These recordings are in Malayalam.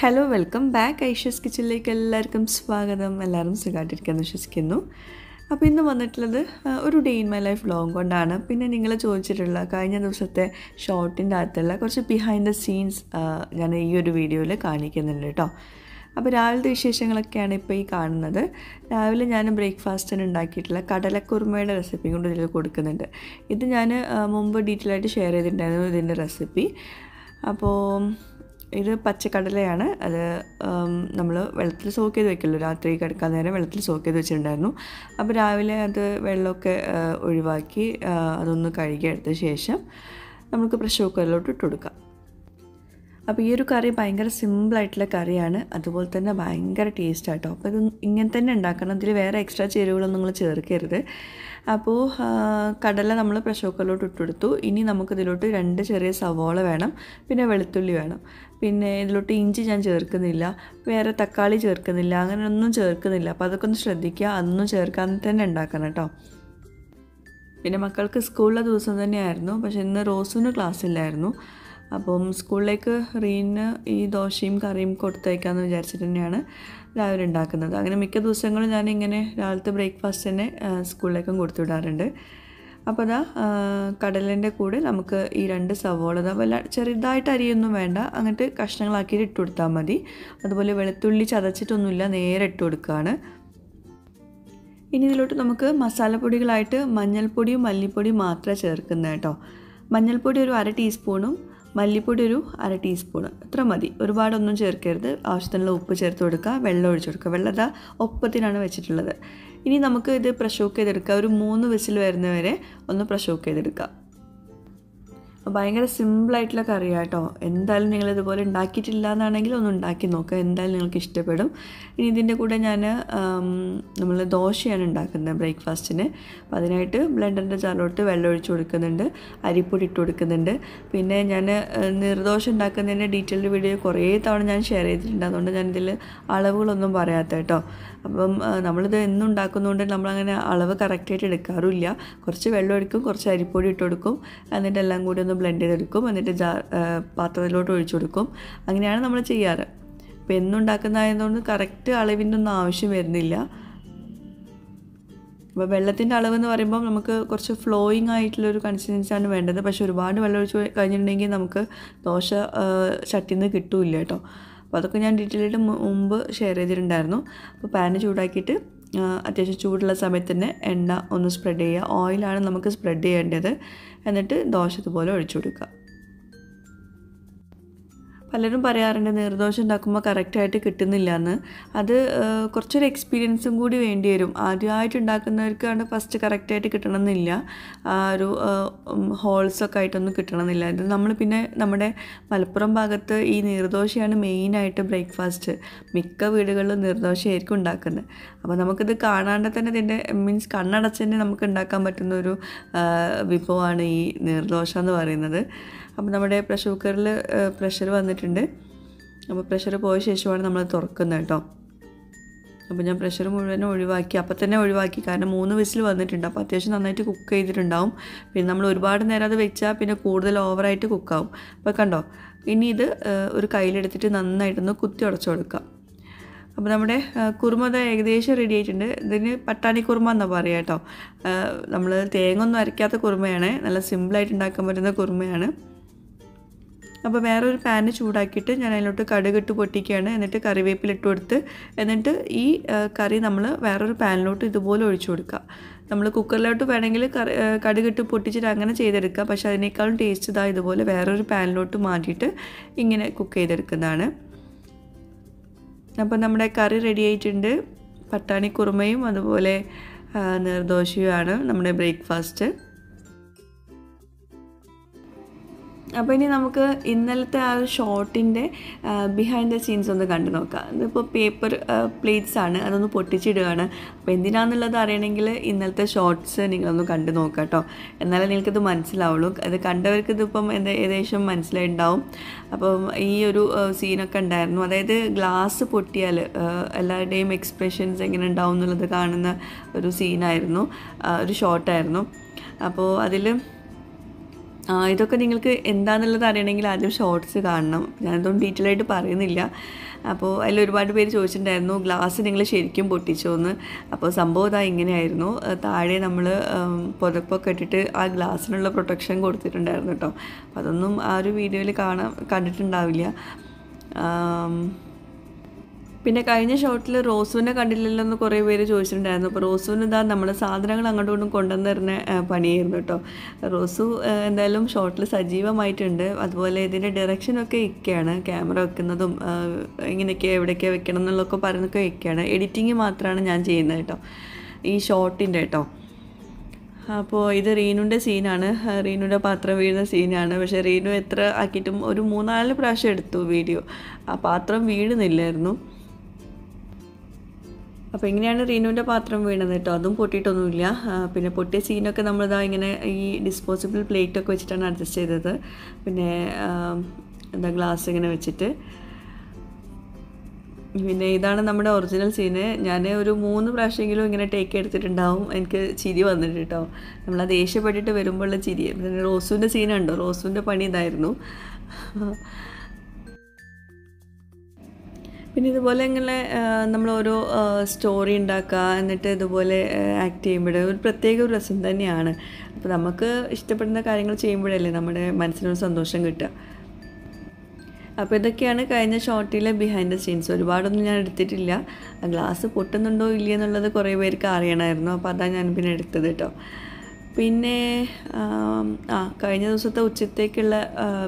ഹലോ വെൽക്കം ബാക്ക് ഐഷ്യസ് കിച്ചണിലേക്ക് എല്ലാവർക്കും സ്വാഗതം എല്ലാവരും സുഖമായിട്ടിരിക്കാമെന്ന് വിശ്വസിക്കുന്നു അപ്പോൾ ഇന്ന് വന്നിട്ടുള്ളത് ഒരു day in my life long കൊണ്ടാണ് പിന്നെ നിങ്ങൾ ചോദിച്ചിട്ടുള്ള കഴിഞ്ഞ ദിവസത്തെ ഷോർട്ടിൻ്റെ അകത്തുള്ള കുറച്ച് ബിഹൈൻഡ് ദ സീൻസ് ഞാൻ ഈ ഒരു വീഡിയോയിൽ കാണിക്കുന്നുണ്ട് കേട്ടോ അപ്പോൾ രാവിലത്തെ വിശേഷങ്ങളൊക്കെയാണ് ഇപ്പോൾ ഈ കാണുന്നത് രാവിലെ ഞാൻ ബ്രേക്ക്ഫാസ്റ്റിന് ഉണ്ടാക്കിയിട്ടുള്ള കടലക്കുറുമയുടെ റെസിപ്പി കൊണ്ട് ഇതിൽ കൊടുക്കുന്നുണ്ട് ഇത് ഞാൻ മുമ്പ് ഡീറ്റെയിൽ ആയിട്ട് ഷെയർ ചെയ്തിട്ടുണ്ടായിരുന്നു ഇതിൻ്റെ റെസിപ്പി അപ്പോൾ ഇത് പച്ചക്കടലയാണ് അത് നമ്മൾ വെള്ളത്തിൽ സോക്ക് ചെയ്ത് വെക്കില്ലോ രാത്രി കിടക്കാൻ നേരം വെള്ളത്തിൽ സോക്ക് ചെയ്ത് വെച്ചിട്ടുണ്ടായിരുന്നു അപ്പോൾ രാവിലെ അത് വെള്ളമൊക്കെ ഒഴിവാക്കി അതൊന്ന് കഴുകിയെടുത്ത ശേഷം നമുക്ക് പ്രഷർ കുക്കറിലോട്ട് ഇട്ട് കൊടുക്കാം അപ്പോൾ ഈ ഒരു കറി ഭയങ്കര സിമ്പിളായിട്ടുള്ള കറിയാണ് അതുപോലെ തന്നെ ഭയങ്കര ടേസ്റ്റ് ആട്ടോ അപ്പോൾ ഇത് ഇങ്ങനെ തന്നെ ഉണ്ടാക്കണം അതിൽ വേറെ എക്സ്ട്രാ ചേരുവകളൊന്നും നിങ്ങൾ ചേർക്കരുത് അപ്പോൾ കടല നമ്മൾ പ്രഷർ കുക്കറിലോട്ട് ഇട്ടുകൊടുത്തു ഇനി നമുക്കിതിലോട്ട് രണ്ട് ചെറിയ സവോള വേണം പിന്നെ വെളുത്തുള്ളി വേണം പിന്നെ ഇതിലോട്ട് ഇഞ്ചി ഞാൻ ചേർക്കുന്നില്ല വേറെ തക്കാളി ചേർക്കുന്നില്ല അങ്ങനെ ഒന്നും ചേർക്കുന്നില്ല അപ്പോൾ അതൊക്കെ ഒന്ന് ശ്രദ്ധിക്കുക അതൊന്നും ചേർക്കാതെ തന്നെ ഉണ്ടാക്കണം കേട്ടോ പിന്നെ മക്കൾക്ക് സ്കൂളിലെ ദിവസം തന്നെയായിരുന്നു പക്ഷേ ഇന്ന് റോസിന് ക്ലാസ് ഇല്ലായിരുന്നു അപ്പം സ്കൂളിലേക്ക് റീന് ഈ ദോശയും കറിയും കൊടുത്തയക്കാമെന്ന് വിചാരിച്ചിട്ട് തന്നെയാണ് രാവിലെ ഉണ്ടാക്കുന്നത് അങ്ങനെ മിക്ക ദിവസങ്ങളും ഞാനിങ്ങനെ രാവിലത്തെ ബ്രേക്ക്ഫാസ്റ്റ് തന്നെ സ്കൂളിലേക്കും കൊടുത്തുവിടാറുണ്ട് അപ്പോൾ അതാ കടലിൻ്റെ കൂടെ നമുക്ക് ഈ രണ്ട് സവോള വല്ല ചെറുതായിട്ട് അരിയൊന്നും വേണ്ട അങ്ങോട്ട് കഷ്ണങ്ങളാക്കിയിട്ട് ഇട്ട് കൊടുത്താൽ മതി അതുപോലെ വെളുത്തുള്ളി ചതച്ചിട്ടൊന്നുമില്ല നേരെ ഇട്ട് കൊടുക്കുകയാണ് ഇനി ഇതിലോട്ട് നമുക്ക് മസാലപ്പൊടികളായിട്ട് മഞ്ഞൾപ്പൊടിയും മല്ലിപ്പൊടിയും മാത്രമേ ചേർക്കുന്നത് കേട്ടോ മഞ്ഞൾപ്പൊടി ഒരു അര ടീസ്പൂണും മല്ലിപ്പൊടി ഒരു അര ടീസ്പൂൺ അത്ര മതി ഒരുപാടൊന്നും ചേർക്കരുത് ആവശ്യത്തിനുള്ള ഉപ്പ് ചേർത്ത് കൊടുക്കുക വെള്ളം ഒഴിച്ചു കൊടുക്കുക വെള്ളം അതാ ഒപ്പത്തിനാണ് വെച്ചിട്ടുള്ളത് ഇനി നമുക്ക് ഇത് പ്രഷോക്ക് ചെയ്തെടുക്കുക ഒരു മൂന്ന് വിസിൽ വരുന്നവരെ ഒന്ന് പ്രഷോക്ക് ചെയ്തെടുക്കുക ഭയങ്കര സിമ്പിളായിട്ടുള്ള കറി കേട്ടോ എന്തായാലും നിങ്ങൾ ഇതുപോലെ ഉണ്ടാക്കിയിട്ടില്ല എന്നാണെങ്കിൽ ഒന്ന് ഉണ്ടാക്കി നോക്കുക എന്തായാലും നിങ്ങൾക്ക് ഇഷ്ടപ്പെടും ഇനി ഇതിൻ്റെ കൂടെ ഞാൻ നമ്മൾ ദോശയാണ് ഉണ്ടാക്കുന്നത് ബ്രേക്ക്ഫാസ്റ്റിന് അപ്പം അതിനായിട്ട് ബ്ലെൻഡറിൻ്റെ ചാറിലോട്ട് വെള്ളം ഒഴിച്ച് കൊടുക്കുന്നുണ്ട് അരിപ്പൊടി ഇട്ട് കൊടുക്കുന്നുണ്ട് പിന്നെ ഞാൻ നിർദോഷം ഉണ്ടാക്കുന്നതിൻ്റെ ഡീറ്റെയിൽഡ് വീഡിയോ കുറേ തവണ ഞാൻ ഷെയർ ചെയ്തിട്ടുണ്ട് അതുകൊണ്ട് ഞാനിതിൽ അളവുകളൊന്നും പറയാത്ത കേട്ടോ അപ്പം നമ്മളിത് എന്നുണ്ടാക്കുന്നതുകൊണ്ട് ഉണ്ടാക്കുന്നതുകൊണ്ട് നമ്മളങ്ങനെ അളവ് കറക്റ്റായിട്ട് എടുക്കാറില്ല കുറച്ച് വെള്ളം എടുക്കും കുറച്ച് അരിപ്പൊടി ഇട്ട് കൊടുക്കും എന്നിട്ടെല്ലാം കൂടി ഒന്ന് ബ്ലെൻഡ് ചെയ്തെടുക്കും എന്നിട്ട് ജാ പാത്രത്തിലോട്ട് ഒഴിച്ചു കൊടുക്കും അങ്ങനെയാണ് നമ്മൾ ചെയ്യാറ് അപ്പം എന്നുണ്ടാക്കുന്നതായതുകൊണ്ട് കറക്റ്റ് അളവിൻ്റെ ഒന്നും ആവശ്യം വരുന്നില്ല അപ്പോൾ വെള്ളത്തിൻ്റെ അളവ് എന്ന് പറയുമ്പോൾ നമുക്ക് കുറച്ച് ഫ്ലോയിങ് ആയിട്ടുള്ളൊരു കൺസിസ്റ്റൻസിയാണ് വേണ്ടത് പക്ഷേ ഒരുപാട് വെള്ളം ഒഴിച്ച് കഴിഞ്ഞിട്ടുണ്ടെങ്കിൽ നമുക്ക് ദോശ ചട്ടിന്ന് കിട്ടില്ല കേട്ടോ അപ്പോൾ അതൊക്കെ ഞാൻ ഡീറ്റെയിൽ ആയിട്ട് മുമ്പ് ഷെയർ ചെയ്തിട്ടുണ്ടായിരുന്നു അപ്പോൾ പാന് ചൂടാക്കിയിട്ട് അത്യാവശ്യം ചൂടുള്ള സമയത്ത് തന്നെ എണ്ണ ഒന്ന് സ്പ്രെഡ് ചെയ്യുക ഓയിലാണ് നമുക്ക് സ്പ്രെഡ് ചെയ്യേണ്ടത് എന്നിട്ട് ദോശ ഇതുപോലെ ഒഴിച്ചു കൊടുക്കുക പലരും പറയാറുണ്ട് നീർദോശ ഉണ്ടാക്കുമ്പോൾ കറക്റ്റായിട്ട് കിട്ടുന്നില്ല എന്ന് അത് കുറച്ചൊരു എക്സ്പീരിയൻസും കൂടി വേണ്ടി വരും ആദ്യമായിട്ട് ഉണ്ടാക്കുന്നവർക്കാണ് ഫസ്റ്റ് കറക്റ്റായിട്ട് കിട്ടണമെന്നില്ല ആ ഒരു ഹോൾസൊക്കെ ആയിട്ടൊന്നും കിട്ടണമെന്നില്ല ഇത് നമ്മൾ പിന്നെ നമ്മുടെ മലപ്പുറം ഭാഗത്ത് ഈ നീർദോശയാണ് മെയിനായിട്ട് ബ്രേക്ക്ഫാസ്റ്റ് മിക്ക വീടുകളിലും നീർദോശയായിരിക്കും ഉണ്ടാക്കുന്നത് അപ്പോൾ നമുക്കിത് കാണാണ്ട് തന്നെ ഇതിൻ്റെ മീൻസ് കണ്ണടച്ച് തന്നെ നമുക്ക് ഉണ്ടാക്കാൻ പറ്റുന്ന ഒരു വിഭവമാണ് ഈ നീർദോശ എന്ന് പറയുന്നത് അപ്പോൾ നമ്മുടെ പ്രഷർ കുക്കറിൽ പ്രഷർ വന്നിട്ടുണ്ട് അപ്പോൾ പ്രഷർ പോയ ശേഷമാണ് നമ്മൾ തുറക്കുന്നത് കേട്ടോ അപ്പോൾ ഞാൻ പ്രഷർ മുഴുവൻ ഒഴിവാക്കി അപ്പം തന്നെ ഒഴിവാക്കി കാരണം മൂന്ന് വിസിൽ വന്നിട്ടുണ്ട് അപ്പോൾ അത്യാവശ്യം നന്നായിട്ട് കുക്ക് ചെയ്തിട്ടുണ്ടാവും പിന്നെ നമ്മൾ ഒരുപാട് നേരം അത് വെച്ചാൽ പിന്നെ കൂടുതൽ ഓവറായിട്ട് കുക്കാവും അപ്പോൾ കണ്ടോ ഇനി ഇത് ഒരു കയ്യിലെടുത്തിട്ട് നന്നായിട്ടൊന്ന് കുത്തി ഉടച്ചു കൊടുക്കാം അപ്പോൾ നമ്മുടെ കുറുമ ഏകദേശം റെഡി ആയിട്ടുണ്ട് ഇതിന് പട്ടാണി കുറുമ എന്നാണ് പറയുക കേട്ടോ നമ്മൾ തേങ്ങ ഒന്നും അരയ്ക്കാത്ത കുറുമയാണ് നല്ല സിമ്പിളായിട്ട് ഉണ്ടാക്കാൻ പറ്റുന്ന കുറുമയാണ് അപ്പോൾ വേറൊരു പാന് ചൂടാക്കിയിട്ട് ഞാൻ അതിലോട്ട് കടുകിട്ട് പൊട്ടിക്കുകയാണ് എന്നിട്ട് കറിവേപ്പിലിട്ട് ഇട്ട് കൊടുത്ത് എന്നിട്ട് ഈ കറി നമ്മൾ വേറൊരു പാനിലോട്ട് ഇതുപോലെ ഒഴിച്ചു കൊടുക്കുക നമ്മൾ കുക്കറിലോട്ട് വേണമെങ്കിൽ കറി കടുകിട്ട് പൊട്ടിച്ചിട്ട് അങ്ങനെ ചെയ്തെടുക്കുക പക്ഷേ അതിനേക്കാളും ടേസ്റ്റ് ഇതാ ഇതുപോലെ വേറൊരു പാനിലോട്ട് മാറ്റിയിട്ട് ഇങ്ങനെ കുക്ക് ചെയ്തെടുക്കുന്നതാണ് അപ്പോൾ നമ്മുടെ കറി റെഡി ആയിട്ടുണ്ട് പട്ടാണി കുറുമയും അതുപോലെ നീർദോശയുമാണ് നമ്മുടെ ബ്രേക്ക്ഫാസ്റ്റ് അപ്പോൾ ഇനി നമുക്ക് ഇന്നലത്തെ ആ ഒരു ഷോർട്ടിൻ്റെ ബിഹൈൻഡ് ദ സീൻസ് ഒന്ന് കണ്ടു നോക്കാം ഇതിപ്പോൾ പേപ്പർ പ്ലേറ്റ്സ് ആണ് അതൊന്ന് പൊട്ടിച്ചിടുകയാണ് അപ്പോൾ എന്തിനാണെന്നുള്ളത് അറിയണമെങ്കിൽ ഇന്നലത്തെ ഷോർട്ട്സ് നിങ്ങളൊന്ന് കണ്ടു നോക്കാം കേട്ടോ എന്നാലേ നിങ്ങൾക്കിത് മനസ്സിലാവുള്ളൂ അത് കണ്ടവർക്ക് ഇതിപ്പം എന്താ ഏകദേശം മനസ്സിലായിണ്ടാവും അപ്പം ഈ ഒരു സീനൊക്കെ ഉണ്ടായിരുന്നു അതായത് ഗ്ലാസ് പൊട്ടിയാൽ എല്ലാവരുടെയും എക്സ്പ്രഷൻസ് എങ്ങനെ ഉണ്ടാവും എന്നുള്ളത് കാണുന്ന ഒരു സീനായിരുന്നു ഒരു ഷോർട്ടായിരുന്നു അപ്പോൾ അതിൽ ഇതൊക്കെ നിങ്ങൾക്ക് എന്താണെന്നുള്ളത് അറിയണമെങ്കിൽ ആദ്യം ഷോർട്സ് കാണണം ഞാനിതൊന്നും ഡീറ്റെയിൽ ആയിട്ട് പറയുന്നില്ല അപ്പോൾ അതിൽ ഒരുപാട് പേര് ചോദിച്ചിട്ടുണ്ടായിരുന്നു ഗ്ലാസ് നിങ്ങൾ ശരിക്കും പൊട്ടിച്ചോന്ന് അപ്പോൾ സംഭവം ഇതാ ഇങ്ങനെയായിരുന്നു താഴെ നമ്മൾ പുതപ്പൊക്കെ ഇട്ടിട്ട് ആ ഗ്ലാസ്സിനുള്ള പ്രൊട്ടക്ഷൻ കൊടുത്തിട്ടുണ്ടായിരുന്നു കേട്ടോ അപ്പോൾ അതൊന്നും ആ ഒരു വീഡിയോയിൽ കാണാൻ കണ്ടിട്ടുണ്ടാവില്ല പിന്നെ കഴിഞ്ഞ ഷോട്ടിൽ റോസുവിനെ കണ്ടില്ലല്ലോ എന്ന് കുറേ പേര് ചോദിച്ചിട്ടുണ്ടായിരുന്നു അപ്പോൾ റോസുവിന് ഇതാ നമ്മൾ സാധനങ്ങൾ അങ്ങോട്ടും ഇങ്ങോട്ടും തരുന്ന പണിയായിരുന്നു കേട്ടോ റോസു എന്തായാലും ഷോട്ടിൽ സജീവമായിട്ടുണ്ട് അതുപോലെ ഇതിൻ്റെ ഡയറക്ഷനൊക്കെ ഇക്കയാണ് ക്യാമറ വെക്കുന്നതും ഇങ്ങനെയൊക്കെ എവിടെയൊക്കെ വെക്കണം എന്നുള്ളതൊക്കെ പറയുന്നൊക്കെ ഇക്കയാണ് എഡിറ്റിങ് മാത്രമാണ് ഞാൻ ചെയ്യുന്നത് കേട്ടോ ഈ ഷോട്ടിൻ്റെ കേട്ടോ അപ്പോൾ ഇത് റീനുവിൻ്റെ സീനാണ് റീനുവിൻ്റെ പാത്രം വീഴുന്ന സീനാണ് പക്ഷേ റീനു എത്ര ആക്കിയിട്ടും ഒരു മൂന്നാല് പ്രാവശ്യം എടുത്തു വീഡിയോ ആ പാത്രം വീഴുന്നില്ലായിരുന്നു അപ്പോൾ ഇങ്ങനെയാണ് റീനുവിൻ്റെ പാത്രം വീണത് കേട്ടോ അതും പൊട്ടിയിട്ടൊന്നുമില്ല പിന്നെ പൊട്ടിയ സീനൊക്കെ നമ്മളിതാ ഇങ്ങനെ ഈ ഡിസ്പോസിബിൾ പ്ലേറ്റൊക്കെ വെച്ചിട്ടാണ് അഡ്ജസ്റ്റ് ചെയ്തത് പിന്നെ എന്താ ഗ്ലാസ് ഇങ്ങനെ വെച്ചിട്ട് പിന്നെ ഇതാണ് നമ്മുടെ ഒറിജിനൽ സീന് ഞാൻ ഒരു മൂന്ന് പ്രാവശ്യമെങ്കിലും ഇങ്ങനെ ടേക്ക് എടുത്തിട്ടുണ്ടാവും എനിക്ക് ചിരി വന്നിട്ട് കേട്ടോ നമ്മൾ ദേഷ്യപ്പെട്ടിട്ട് വരുമ്പോഴുള്ള ചിരി പിന്നെ റോസുവിൻ്റെ സീനുണ്ടോ റോസുവിൻ്റെ പണി ഇതായിരുന്നു പിന്നെ ഇതുപോലെ ഇങ്ങനെ നമ്മൾ ഓരോ സ്റ്റോറി ഉണ്ടാക്കുക എന്നിട്ട് ഇതുപോലെ ആക്ട് ചെയ്യുമ്പോൾ ഒരു പ്രത്യേക ഒരു രസം തന്നെയാണ് അപ്പോൾ നമുക്ക് ഇഷ്ടപ്പെടുന്ന കാര്യങ്ങൾ ചെയ്യുമ്പോഴല്ലേ നമ്മുടെ മനസ്സിനൊരു സന്തോഷം കിട്ടുക അപ്പോൾ ഇതൊക്കെയാണ് കഴിഞ്ഞ ഷോർട്ടിലെ ബിഹൈൻഡ് ദ സീൻസ് ഒരുപാടൊന്നും ഞാൻ എടുത്തിട്ടില്ല ഗ്ലാസ് പൊട്ടുന്നുണ്ടോ ഇല്ലയെന്നുള്ളത് കുറേ പേർക്ക് അറിയണമായിരുന്നു അപ്പോൾ അതാണ് ഞാൻ പിന്നെ എടുത്തത് കേട്ടോ പിന്നെ ആ കഴിഞ്ഞ ദിവസത്തെ ഉച്ചത്തേക്കുള്ള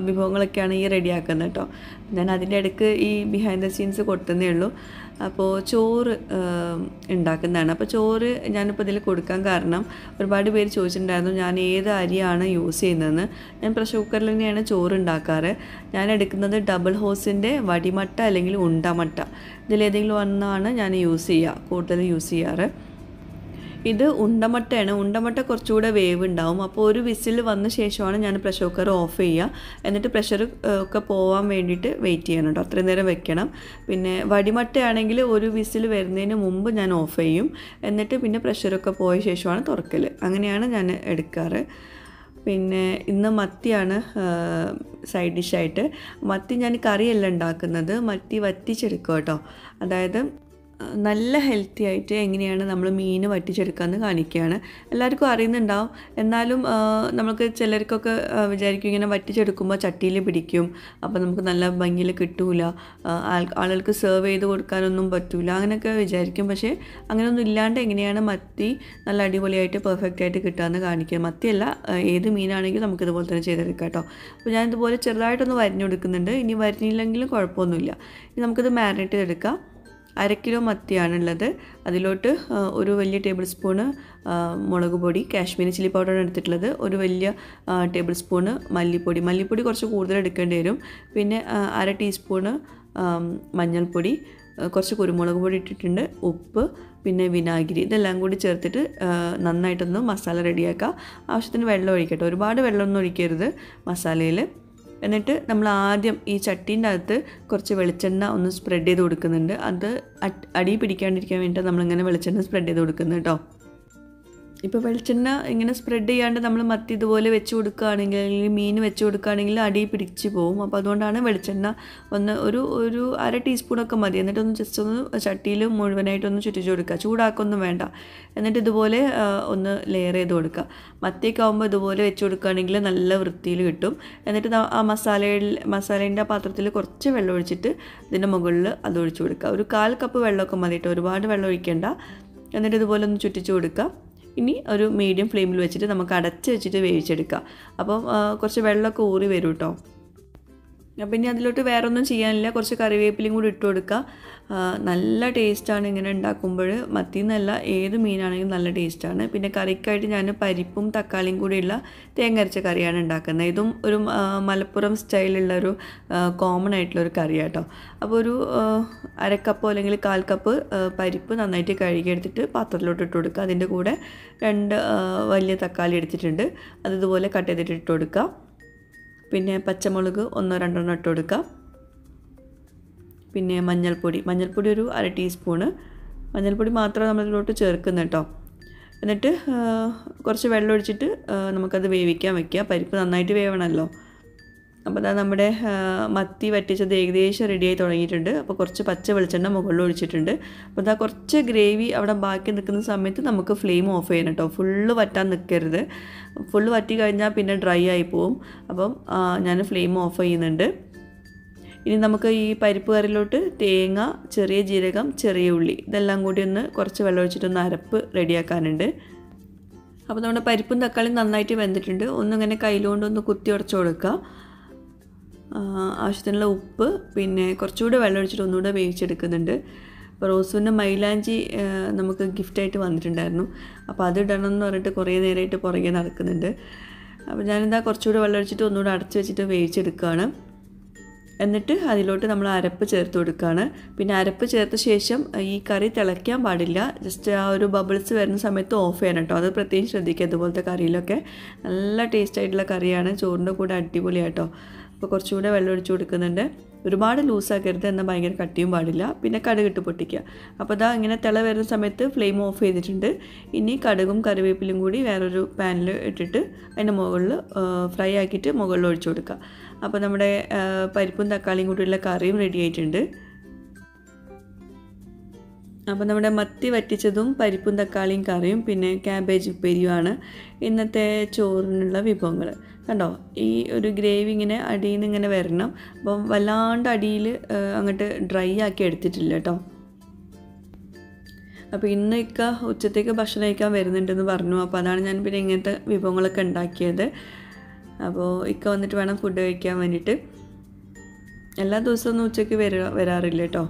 വിഭവങ്ങളൊക്കെയാണ് ഈ റെഡിയാക്കുന്നത് കേട്ടോ ഞാൻ അതിൻ്റെ ഇടയ്ക്ക് ഈ ബിഹൈൻഡ് ദ സീൻസ് കൊടുത്തതേ ഉള്ളൂ അപ്പോൾ ചോറ് ഉണ്ടാക്കുന്നതാണ് അപ്പോൾ ചോറ് ഞാനിപ്പോൾ ഇതിൽ കൊടുക്കാൻ കാരണം ഒരുപാട് പേര് ചോദിച്ചിട്ടുണ്ടായിരുന്നു ഞാൻ ഏത് അരിയാണ് യൂസ് ചെയ്യുന്നതെന്ന് ഞാൻ പ്രഷർ കുക്കറിൽ തന്നെയാണ് ചോറ് ഉണ്ടാക്കാറ് ഞാൻ എടുക്കുന്നത് ഡബിൾ ഹോസിൻ്റെ വടിമട്ട അല്ലെങ്കിൽ ഉണ്ടമട്ട ഇതിലേതെങ്കിലും ഒന്നാണ് ഞാൻ യൂസ് ചെയ്യുക കൂടുതൽ യൂസ് ചെയ്യാറ് ഇത് ഉണ്ടമട്ടയാണ് ഉണ്ടമട്ട കുറച്ചുകൂടെ വേവ് ഉണ്ടാവും അപ്പോൾ ഒരു വിസിൽ വന്ന ശേഷമാണ് ഞാൻ പ്രഷർ കുക്കർ ഓഫ് ചെയ്യുക എന്നിട്ട് പ്രഷർ ഒക്കെ പോകാൻ വേണ്ടിയിട്ട് വെയിറ്റ് ചെയ്യണം കേട്ടോ അത്രയും നേരം വെക്കണം പിന്നെ വടിമട്ടയാണെങ്കിൽ ഒരു വിസിൽ വരുന്നതിന് മുമ്പ് ഞാൻ ഓഫ് ചെയ്യും എന്നിട്ട് പിന്നെ പ്രഷറൊക്കെ പോയ ശേഷമാണ് തുറക്കൽ അങ്ങനെയാണ് ഞാൻ എടുക്കാറ് പിന്നെ ഇന്ന് മത്തിയാണ് സൈഡ് ഡിഷായിട്ട് മത്തി ഞാൻ കറിയല്ല ഉണ്ടാക്കുന്നത് മത്തി വറ്റിച്ചെടുക്കും കേട്ടോ അതായത് നല്ല ഹെൽത്തി ആയിട്ട് എങ്ങനെയാണ് നമ്മൾ മീൻ വറ്റിച്ചെടുക്കാമെന്ന് കാണിക്കുകയാണ് എല്ലാവർക്കും അറിയുന്നുണ്ടാവും എന്നാലും നമുക്ക് ചിലർക്കൊക്കെ വിചാരിക്കും ഇങ്ങനെ വറ്റിച്ചെടുക്കുമ്പോൾ ചട്ടിയിൽ പിടിക്കും അപ്പോൾ നമുക്ക് നല്ല ഭംഗിയിൽ കിട്ടൂല ആളുകൾക്ക് സെർവ് ചെയ്ത് കൊടുക്കാനൊന്നും പറ്റൂല അങ്ങനെയൊക്കെ വിചാരിക്കും പക്ഷേ അങ്ങനെയൊന്നും ഇല്ലാണ്ട് എങ്ങനെയാണ് മത്തി നല്ല അടിപൊളിയായിട്ട് പെർഫെക്റ്റ് ആയിട്ട് കിട്ടാമെന്ന് കാണിക്കുക മത്തിയല്ല ഏത് മീനാണെങ്കിലും നമുക്ക് ഇതുപോലെ തന്നെ ചെയ്തെടുക്കാം കേട്ടോ അപ്പോൾ ഞാനിതുപോലെ ചെറുതായിട്ടൊന്ന് വരിഞ്ഞു ഇനി വരിഞ്ഞില്ലെങ്കിലും കുഴപ്പമൊന്നുമില്ല ഇനി നമുക്കിത് മാരിനേറ്റ് ചെയ്തെടുക്കാം അര കിലോ മത്തിയാണുള്ളത് അതിലോട്ട് ഒരു വലിയ ടേബിൾ സ്പൂണ് മുളക് പൊടി കാശ്മീരി ചില്ലി പൗഡറാണ് എടുത്തിട്ടുള്ളത് ഒരു വലിയ ടേബിൾ സ്പൂണ് മല്ലിപ്പൊടി മല്ലിപ്പൊടി കുറച്ച് കൂടുതൽ എടുക്കേണ്ടി വരും പിന്നെ അര ടീസ്പൂണ് മഞ്ഞൾപ്പൊടി കുറച്ച് കുരുമുളക് പൊടി ഇട്ടിട്ടുണ്ട് ഉപ്പ് പിന്നെ വിനാഗിരി ഇതെല്ലാം കൂടി ചേർത്തിട്ട് നന്നായിട്ടൊന്ന് മസാല റെഡിയാക്കുക ആവശ്യത്തിന് വെള്ളം ഒഴിക്കട്ടെ ഒരുപാട് വെള്ളമൊന്നും ഒഴിക്കരുത് മസാലയിൽ എന്നിട്ട് നമ്മൾ ആദ്യം ഈ ചട്ടീൻ്റെ അകത്ത് കുറച്ച് വെളിച്ചെണ്ണ ഒന്ന് സ്പ്രെഡ് ചെയ്ത് കൊടുക്കുന്നുണ്ട് അത് അടി പിടിക്കാണ്ടിരിക്കാൻ വേണ്ടിയിട്ട് നമ്മളിങ്ങനെ വെളിച്ചെണ്ണ സ്പ്രെഡ് ചെയ്ത് കൊടുക്കുന്നു കേട്ടോ ഇപ്പോൾ വെളിച്ചെണ്ണ ഇങ്ങനെ സ്പ്രെഡ് ചെയ്യാണ്ട് നമ്മൾ മത്തി ഇതുപോലെ വെച്ച് കൊടുക്കുകയാണെങ്കിൽ അല്ലെങ്കിൽ മീൻ വെച്ച് കൊടുക്കുകയാണെങ്കിൽ അടി പിടിച്ച് പോകും അപ്പോൾ അതുകൊണ്ടാണ് വെളിച്ചെണ്ണ ഒന്ന് ഒരു ഒരു അര ടീസ്പൂണൊക്കെ മതി എന്നിട്ടൊന്ന് ജസ്റ്റ് ഒന്ന് ചട്ടിയിൽ മുഴുവനായിട്ടൊന്ന് ചുറ്റിച്ച് കൊടുക്കുക ചൂടാക്കൊന്നും വേണ്ട എന്നിട്ട് ഇതുപോലെ ഒന്ന് ലെയർ ചെയ്ത് കൊടുക്കുക മത്തിയൊക്കെ ആകുമ്പോൾ ഇതുപോലെ വെച്ച് കൊടുക്കുകയാണെങ്കിൽ നല്ല വൃത്തിയിൽ കിട്ടും എന്നിട്ട് ആ മസാലയിൽ മസാലേൻ്റെ ആ പാത്രത്തിൽ കുറച്ച് വെള്ളം ഒഴിച്ചിട്ട് ഇതിൻ്റെ മുകളിൽ അത് ഒഴിച്ച് കൊടുക്കുക ഒരു കാൽ കപ്പ് വെള്ളമൊക്കെ മതിയിട്ട് ഒരുപാട് വെള്ളം ഒഴിക്കേണ്ട എന്നിട്ട് ഇതുപോലെ ഒന്ന് ചുറ്റിച്ച് കൊടുക്കുക ഇനി ഒരു മീഡിയം ഫ്ലെയിമിൽ വെച്ചിട്ട് നമുക്ക് അടച്ച് വെച്ചിട്ട് വേവിച്ചെടുക്കാം അപ്പം കുറച്ച് വെള്ളമൊക്കെ ഊറി വരും കേട്ടോ അപ്പം ഇനി അതിലോട്ട് വേറെ ഒന്നും ചെയ്യാനില്ല കുറച്ച് കറിവേപ്പിലയും കൂടി ഇട്ട് കൊടുക്കുക നല്ല ടേസ്റ്റാണ് ഇങ്ങനെ ഉണ്ടാക്കുമ്പോൾ മത്തിന്നല്ല ഏത് മീനാണെങ്കിലും നല്ല ടേസ്റ്റാണ് പിന്നെ കറിക്കായിട്ട് ഞാൻ പരിപ്പും തക്കാളിയും കൂടിയുള്ള തേങ്ങരച്ച കറിയാണ് ഉണ്ടാക്കുന്നത് ഇതും ഒരു മലപ്പുറം സ്റ്റൈലുള്ള ഒരു കോമൺ ആയിട്ടുള്ള ഒരു കറിയാട്ടോ അപ്പോൾ ഒരു അരക്കപ്പോ അല്ലെങ്കിൽ കാൽ കപ്പ് പരിപ്പ് നന്നായിട്ട് കഴുകിയെടുത്തിട്ട് പാത്രത്തിലോട്ട് ഇട്ട് കൊടുക്കുക അതിൻ്റെ കൂടെ രണ്ട് വലിയ തക്കാളി എടുത്തിട്ടുണ്ട് അത് ഇതുപോലെ കട്ട് ചെയ്തിട്ട് ഇട്ട് കൊടുക്കുക പിന്നെ പച്ചമുളക് ഒന്നോ രണ്ടെണ്ണം ഇട്ട് കൊടുക്കാം പിന്നെ മഞ്ഞൾപ്പൊടി മഞ്ഞൾപ്പൊടി ഒരു അര ടീസ്പൂണ് മഞ്ഞൾപ്പൊടി മാത്രമേ നമ്മളിതിലോട്ട് ചേർക്കുന്ന കേട്ടോ എന്നിട്ട് കുറച്ച് വെള്ളം ഒഴിച്ചിട്ട് നമുക്കത് വേവിക്കാൻ വയ്ക്കുക പരിപ്പ് നന്നായിട്ട് വേവണമല്ലോ അപ്പോൾ അതാ നമ്മുടെ മത്തി വറ്റിച്ചത് ഏകദേശം റെഡിയായി തുടങ്ങിയിട്ടുണ്ട് അപ്പോൾ കുറച്ച് പച്ച വെളിച്ചെണ്ണ മുകളിൽ ഒഴിച്ചിട്ടുണ്ട് അപ്പോൾ അതാ കുറച്ച് ഗ്രേവി അവിടെ ബാക്കി നിൽക്കുന്ന സമയത്ത് നമുക്ക് ഫ്ലെയിം ഓഫ് ചെയ്യണം കേട്ടോ ഫുള്ള് വറ്റാൻ നിൽക്കരുത് ഫുള്ള് വറ്റി കഴിഞ്ഞാൽ പിന്നെ ഡ്രൈ ആയി പോവും അപ്പം ഞാൻ ഫ്ലെയിം ഓഫ് ചെയ്യുന്നുണ്ട് ഇനി നമുക്ക് ഈ പരിപ്പ് കറിയിലോട്ട് തേങ്ങ ചെറിയ ജീരകം ചെറിയ ഉള്ളി ഇതെല്ലാം കൂടി ഒന്ന് കുറച്ച് വെള്ളം ഒന്ന് അരപ്പ് റെഡിയാക്കാനുണ്ട് അപ്പോൾ നമ്മുടെ പരിപ്പും തക്കാളിയും നന്നായിട്ട് വെന്തിട്ടുണ്ട് ഒന്നിങ്ങനെ കയ്യിലുകൊണ്ടൊന്ന് ഒന്ന് കുത്തി ഉടച്ചു കൊടുക്കുക ആവശ്യത്തിനുള്ള ഉപ്പ് പിന്നെ കുറച്ചുകൂടെ വെള്ളം ഒഴിച്ചിട്ട് ഒന്നുകൂടെ വേവിച്ചെടുക്കുന്നുണ്ട് അപ്പോൾ റോസുവിൻ്റെ മൈലാഞ്ചി നമുക്ക് ഗിഫ്റ്റായിട്ട് വന്നിട്ടുണ്ടായിരുന്നു അപ്പോൾ അത് ഇടണം എന്ന് പറഞ്ഞിട്ട് കുറേ നേരമായിട്ട് പുറകെ നടക്കുന്നുണ്ട് അപ്പോൾ ഞാനെന്താ കുറച്ചുകൂടെ വെള്ളം ഒഴിച്ചിട്ട് ഒന്നുകൂടെ അടച്ചു വെച്ചിട്ട് വേവിച്ചെടുക്കുകയാണ് എന്നിട്ട് അതിലോട്ട് നമ്മൾ അരപ്പ് ചേർത്ത് കൊടുക്കുകയാണ് പിന്നെ അരപ്പ് ചേർത്ത ശേഷം ഈ കറി തിളയ്ക്കാൻ പാടില്ല ജസ്റ്റ് ആ ഒരു ബബിൾസ് വരുന്ന സമയത്ത് ഓഫ് ചെയ്യണം കേട്ടോ അത് പ്രത്യേകം ശ്രദ്ധിക്കുക അതുപോലത്തെ കറിയിലൊക്കെ നല്ല ടേസ്റ്റ് ആയിട്ടുള്ള കറിയാണ് ചോറിൻ്റെ കൂടെ അടിപൊളിയാട്ടോ അപ്പോൾ കുറച്ചുകൂടെ വെള്ളം ഒഴിച്ചു കൊടുക്കുന്നുണ്ട് ഒരുപാട് ലൂസാക്കരുത് എന്നാൽ ഭയങ്കര കട്ടിയും പാടില്ല പിന്നെ കടുകിട്ട് പൊട്ടിക്കുക അപ്പോൾ ഇതാ ഇങ്ങനെ തിള വരുന്ന സമയത്ത് ഫ്ലെയിം ഓഫ് ചെയ്തിട്ടുണ്ട് ഇനി കടുകും കറിവേപ്പിലും കൂടി വേറൊരു പാനിൽ ഇട്ടിട്ട് അതിൻ്റെ മുകളിൽ ഫ്രൈ ആക്കിയിട്ട് മുകളിൽ ഒഴിച്ചു കൊടുക്കുക അപ്പോൾ നമ്മുടെ പരിപ്പും തക്കാളിയും കൂടിയുള്ള കറിയും റെഡി ആയിട്ടുണ്ട് അപ്പോൾ നമ്മുടെ മത്തി വറ്റിച്ചതും പരിപ്പും തക്കാളിയും കറിയും പിന്നെ ക്യാബേജ് ഉപ്പേരിയുമാണ് ഇന്നത്തെ ചോറിനുള്ള വിഭവങ്ങൾ കണ്ടോ ഈ ഒരു ഗ്രേവി ഇങ്ങനെ അടിയിൽ നിന്ന് ഇങ്ങനെ വരണം അപ്പം വല്ലാണ്ട് അടിയിൽ അങ്ങോട്ട് ഡ്രൈ ആക്കി എടുത്തിട്ടില്ല കേട്ടോ അപ്പോൾ ഇന്ന് ഇക്ക ഉച്ചത്തേക്ക് ഭക്ഷണം കഴിക്കാൻ വരുന്നുണ്ടെന്ന് പറഞ്ഞു അപ്പോൾ അതാണ് ഞാൻ പിന്നെ ഇങ്ങനത്തെ വിഭവങ്ങളൊക്കെ ഉണ്ടാക്കിയത് അപ്പോൾ ഇക്ക വന്നിട്ട് വേണം ഫുഡ് കഴിക്കാൻ വേണ്ടിയിട്ട് എല്ലാ ഒന്നും ഉച്ചയ്ക്ക് വരാറില്ല കേട്ടോ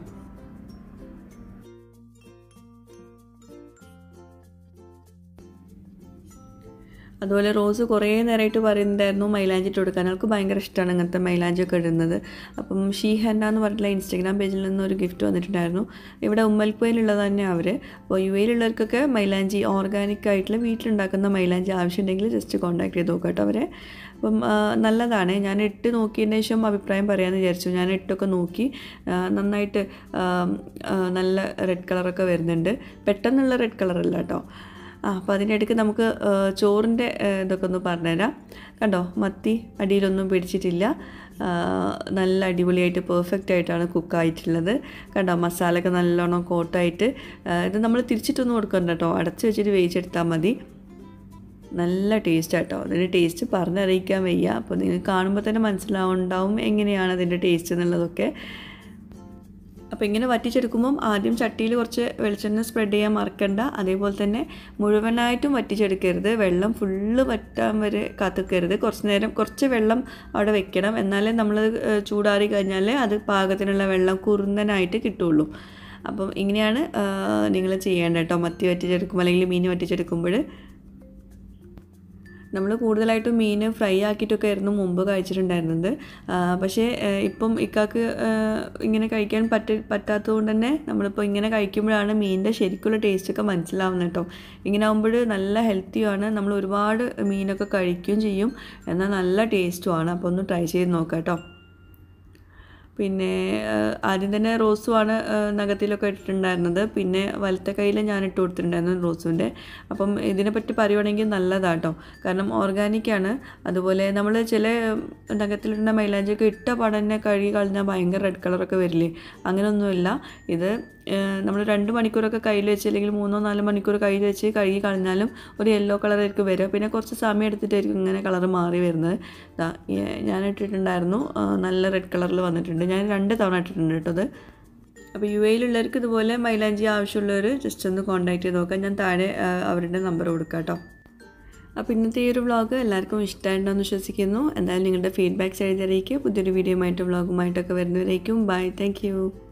അതുപോലെ റോസ് കുറേ നേരമായിട്ട് പറയുന്നുണ്ടായിരുന്നു മൈലാഞ്ചി ഇട്ട് കൊടുക്കാൻ അവൾക്ക് ഭയങ്കര ഇഷ്ടമാണ് അങ്ങനത്തെ ഒക്കെ ഇടുന്നത് അപ്പം ഷീ ഹെന്ന എന്ന് പറഞ്ഞിട്ടുള്ള ഇൻസ്റ്റാഗ്രാം പേജിൽ നിന്ന് ഒരു ഗിഫ്റ്റ് വന്നിട്ടുണ്ടായിരുന്നു ഇവിടെ ഉമ്മൽക്കുവയിലുള്ളത് തന്നെ അവർ അപ്പോൾ യു എയിലുള്ളവർക്കൊക്കെ മൈലാഞ്ചി ഓർഗാനിക് ആയിട്ടുള്ള വീട്ടിലുണ്ടാക്കുന്ന മൈലാഞ്ചി ആവശ്യമുണ്ടെങ്കിൽ ജസ്റ്റ് കോൺടാക്ട് ചെയ്ത് നോക്കാം കേട്ടോ അവരെ അപ്പം നല്ലതാണ് ഞാൻ ഇട്ട് നോക്കിയതിന് ശേഷം അഭിപ്രായം പറയാമെന്ന് വിചാരിച്ചു ഞാൻ ഇട്ടൊക്കെ നോക്കി നന്നായിട്ട് നല്ല റെഡ് കളറൊക്കെ വരുന്നുണ്ട് പെട്ടെന്നുള്ള റെഡ് കളറല്ല കേട്ടോ അപ്പോൾ അതിൻ്റെ ഇടയ്ക്ക് നമുക്ക് ചോറിൻ്റെ ഇതൊക്കെ ഒന്ന് പറഞ്ഞുതരാം കണ്ടോ മത്തി അടിയിലൊന്നും പിടിച്ചിട്ടില്ല നല്ല അടിപൊളിയായിട്ട് പെർഫെക്റ്റ് ആയിട്ടാണ് കുക്കായിട്ടുള്ളത് കണ്ടോ മസാലയൊക്കെ നല്ലോണം കോട്ടായിട്ട് ഇത് നമ്മൾ തിരിച്ചിട്ടൊന്നും കൊടുക്കണ്ട കേട്ടോ അടച്ച് വെച്ചിട്ട് വേവിച്ചെടുത്താൽ മതി നല്ല ടേസ്റ്റ് ആട്ടോ അതിൻ്റെ ടേസ്റ്റ് പറഞ്ഞറിയിക്കാൻ വയ്യ അപ്പോൾ നിങ്ങൾ കാണുമ്പോൾ തന്നെ മനസ്സിലാവുണ്ടാവും എങ്ങനെയാണ് അതിൻ്റെ ടേസ്റ്റ് എന്നുള്ളതൊക്കെ അപ്പോൾ ഇങ്ങനെ വറ്റിച്ചെടുക്കുമ്പം ആദ്യം ചട്ടിയിൽ കുറച്ച് വെളിച്ചെണ്ണ സ്പ്രെഡ് ചെയ്യാൻ മറക്കണ്ട അതേപോലെ തന്നെ മുഴുവനായിട്ടും വറ്റിച്ചെടുക്കരുത് വെള്ളം ഫുള്ള് വറ്റാൻ വരെ കാത്തിക്കരുത് കുറച്ച് നേരം കുറച്ച് വെള്ളം അവിടെ വെക്കണം എന്നാലേ നമ്മൾ ചൂടാറി കഴിഞ്ഞാൽ അത് പാകത്തിനുള്ള വെള്ളം കുറുന്നനായിട്ട് കിട്ടുള്ളൂ അപ്പം ഇങ്ങനെയാണ് നിങ്ങൾ ചെയ്യേണ്ടത് കേട്ടോ മത്തി വറ്റിച്ചെടുക്കുമ്പോൾ അല്ലെങ്കിൽ മീൻ വറ്റിച്ചെടുക്കുമ്പോൾ നമ്മൾ കൂടുതലായിട്ടും മീൻ ഫ്രൈ ആക്കിയിട്ടൊക്കെ ആയിരുന്നു മുമ്പ് കഴിച്ചിട്ടുണ്ടായിരുന്നത് പക്ഷേ ഇപ്പം ഇക്കാക്ക് ഇങ്ങനെ കഴിക്കാൻ പറ്റ പറ്റാത്തതുകൊണ്ട് തന്നെ നമ്മളിപ്പോൾ ഇങ്ങനെ കഴിക്കുമ്പോഴാണ് മീനിൻ്റെ ശരിക്കുള്ള ടേസ്റ്റൊക്കെ മനസ്സിലാവുന്നത് കേട്ടോ ഇങ്ങനെ ആകുമ്പോൾ നല്ല ഹെൽത്തിയുമാണ് നമ്മൾ ഒരുപാട് മീനൊക്കെ കഴിക്കുകയും ചെയ്യും എന്നാൽ നല്ല ടേസ്റ്റുമാണ് അപ്പോൾ ഒന്ന് ട്രൈ ചെയ്ത് നോക്കാം കേട്ടോ പിന്നെ ആദ്യം തന്നെ റോസുമാണ് നഖത്തിലൊക്കെ ഇട്ടിട്ടുണ്ടായിരുന്നത് പിന്നെ വലത്തെ കയ്യിൽ ഞാൻ ഇട്ട് കൊടുത്തിട്ടുണ്ടായിരുന്നു റോസുവിൻ്റെ അപ്പം ഇതിനെപ്പറ്റി പറയുവാണെങ്കിൽ നല്ലതാട്ടോ കാരണം ഓർഗാനിക്കാണ് അതുപോലെ നമ്മൾ ചില നഖത്തിലിടുന്ന മൈലാഞ്ചൊക്കെ ഇട്ട പാടന്നെ കഴുകി കളഞ്ഞാൽ ഭയങ്കര റെഡ് കളറൊക്കെ വരില്ലേ അങ്ങനെയൊന്നുമില്ല ഇത് നമ്മൾ രണ്ട് മണിക്കൂറൊക്കെ കയ്യിൽ വെച്ച് അല്ലെങ്കിൽ മൂന്നോ നാലോ മണിക്കൂർ കയ്യിൽ വെച്ച് കഴുകി കളഞ്ഞാലും ഒരു യെല്ലോ കളറായിരിക്കും വരിക പിന്നെ കുറച്ച് സമയം എടുത്തിട്ടായിരിക്കും ഇങ്ങനെ കളർ മാറി വരുന്നത് ഞാൻ ഇട്ടിട്ടുണ്ടായിരുന്നു നല്ല റെഡ് കളറിൽ വന്നിട്ടുണ്ട് ഞാൻ രണ്ട് തവണ ഇട്ടിട്ടുണ്ട് ഇട്ടത് അപ്പോൾ യു എയിലുള്ളവർക്ക് ഇതുപോലെ മൈലാഞ്ചി ആവശ്യമുള്ളവർ ജസ്റ്റ് ഒന്ന് കോൺടാക്റ്റ് ചെയ്ത് നോക്കാം ഞാൻ താഴെ അവരുടെ നമ്പർ കൊടുക്കാം കേട്ടോ അപ്പോൾ ഇന്നത്തെ ഈ ഒരു വ്ളോഗ് എല്ലാവർക്കും ഇഷ്ടമായിട്ടുണ്ടെന്ന് വിശ്വസിക്കുന്നു എന്തായാലും നിങ്ങളുടെ ഫീഡ്ബാക്ക്സ് എഴുതിയറിയിക്കും പുതിയൊരു വീഡിയോ ആയിട്ട് വ്ളോഗുമായിട്ടൊക്കെ വരുന്നവരേക്കും ബൈ താങ്ക്